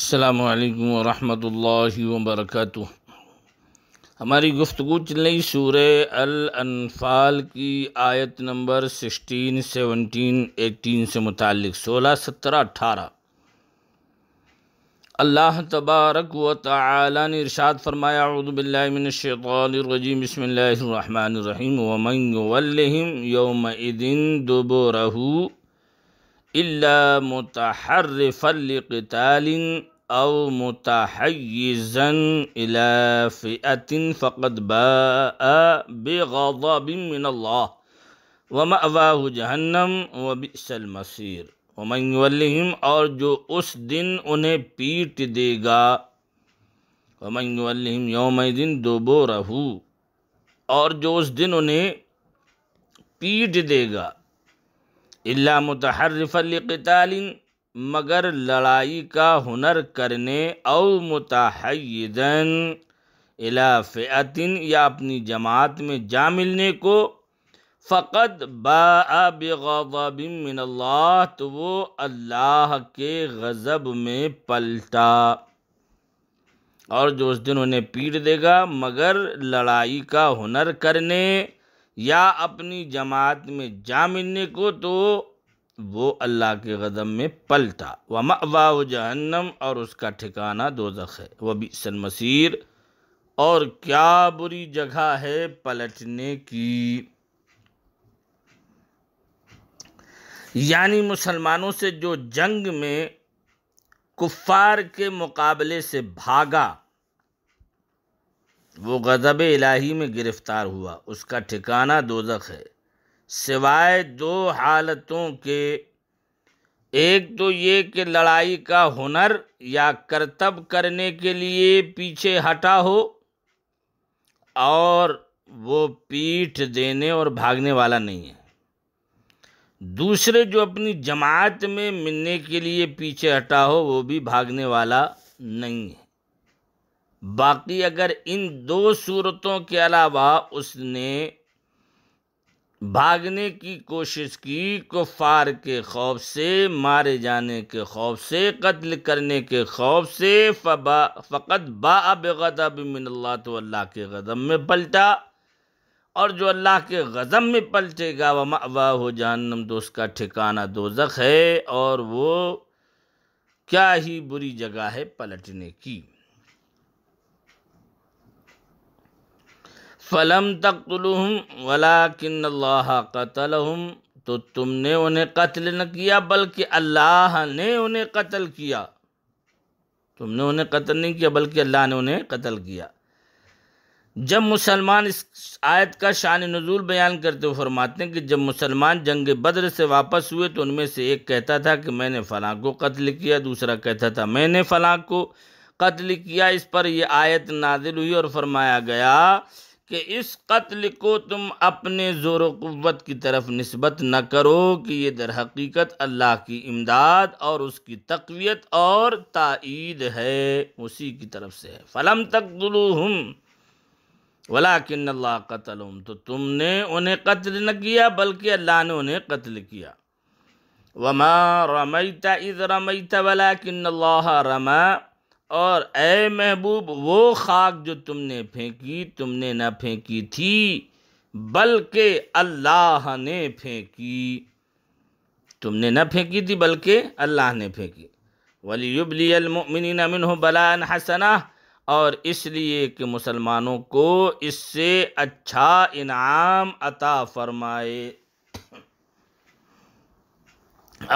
السلام علیکم ورحمۃ اللہ وبرکاتہ ہماری گفتگو چل رہی سورہ الانفال کی آیت نمبر 16 17 18 سے متعلق 16 17 18 اللہ تبارک و تعالی نے ارشاد فرمایا اعوذ باللہ من الشیطان الرجیم بسم اللہ الرحمن الرحیم ومن یولہم یومئذ دبرہو إلا متحرفا لقتال أو متحيزا إلى فئة فقد باء بغضب من الله ومأواه جهنم وبئس المصير ومن ولهم और जो उस दिन उन्हें पीट देगा वमन वल्लिम योम दिन दोबो اور جو اس دن انہیں پیٹ دے گا اللہ متحرف القعین مگر لڑائی کا ہنر کرنے متحیدن متحدن الفعت یا اپنی جماعت میں جا ملنے کو فقط با من اللہ تو وہ اللہ کے غضب میں پلٹا اور جو اس دن انہیں پیٹ دے گا مگر لڑائی کا ہنر کرنے یا اپنی جماعت میں جا ملنے کو تو وہ اللہ کے غضب میں پلتا جہنم اور اس کا ٹھکانہ دوزخ ہے وہ بھی مسیر اور کیا بری جگہ ہے پلٹنے کی یعنی مسلمانوں سے جو جنگ میں کفار کے مقابلے سے بھاگا وہ غضب الہی میں گرفتار ہوا اس کا ٹھکانہ دوزخ ہے سوائے دو حالتوں کے ایک تو یہ کہ لڑائی کا ہنر یا کرتب کرنے کے لیے پیچھے ہٹا ہو اور وہ پیٹھ دینے اور بھاگنے والا نہیں ہے دوسرے جو اپنی جماعت میں ملنے کے لیے پیچھے ہٹا ہو وہ بھی بھاگنے والا نہیں ہے باقی اگر ان دو صورتوں کے علاوہ اس نے بھاگنے کی کوشش کی کفار کے خوف سے مارے جانے کے خوف سے قتل کرنے کے خوف سے فبا فقط با بغضب من اللہ تو اللہ کے غضب میں پلٹا اور جو اللہ کے غضب میں پلٹے گا وماوا ہو جہنم تو اس کا ٹھکانہ دوزخ ہے اور وہ کیا ہی بری جگہ ہے پلٹنے کی فلم تقتلهم ولکن الله اللہ تو تم نے انہیں قتل نہ کیا بلکہ اللہ نے انہیں قتل کیا تم نے انہیں قتل نہیں کیا بلکہ اللہ نے انہیں قتل کیا جب مسلمان اس آیت کا شان نزول بیان کرتے ہوئے فرماتے ہیں کہ جب مسلمان جنگ بدر سے واپس ہوئے تو ان میں سے ایک کہتا تھا کہ میں نے فلاں کو قتل کیا دوسرا کہتا تھا میں نے فلاں کو قتل کیا اس پر یہ آیت نازل ہوئی اور فرمایا گیا کہ اس قتل کو تم اپنے زور و قوت کی طرف نسبت نہ کرو کہ یہ در حقیقت اللہ کی امداد اور اس کی تقویت اور تائید ہے اسی کی طرف سے ہے فلم تک غلوم اللَّهَ قَتَلُهُمْ اللہ قتل تو تم نے انہیں قتل نہ کیا بلکہ اللہ نے انہیں قتل کیا وما رمیت اِذْ رمیت ولا اللَّهَ رَمَا رما اور اے محبوب وہ خاک جو تم نے پھینکی تم نے نہ پھینکی تھی بلکہ اللہ نے پھینکی تم نے نہ پھینکی تھی بلکہ اللہ نے پھینکی ولیبلی منی نَن بلان حسنا اور اس لیے کہ مسلمانوں کو اس سے اچھا انعام عطا فرمائے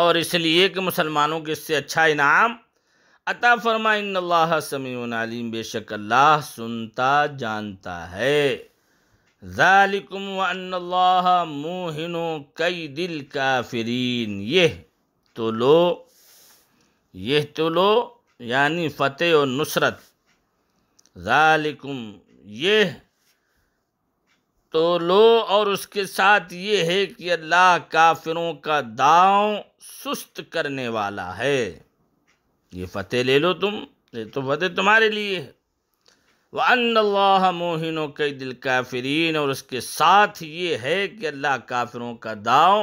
اور اس لیے کہ مسلمانوں کے اس سے اچھا انعام عطا فرما اللہ سمیع علیم بے شک اللہ سنتا جانتا ہے ذالکم وان اللہ موہنو کئی دل کافرین یہ تو لو یہ تو لو یعنی فتح و نصرت ذالکم یہ تو لو اور اس کے ساتھ یہ ہے کہ اللہ کافروں کا داؤں سست کرنے والا ہے یہ فتح لے لو تم یہ تو فتح تمہارے لیے ہے وہ ان و کئی دل کافرین اور اس کے ساتھ یہ ہے کہ اللہ کافروں کا داع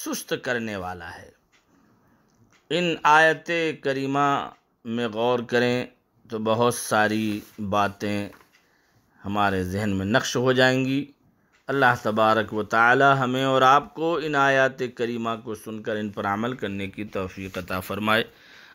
سست کرنے والا ہے ان آیت کریمہ میں غور کریں تو بہت ساری باتیں ہمارے ذہن میں نقش ہو جائیں گی اللہ تبارک و تعالی ہمیں اور آپ کو ان آیات کریمہ کو سن کر ان پر عمل کرنے کی توفیق عطا فرمائے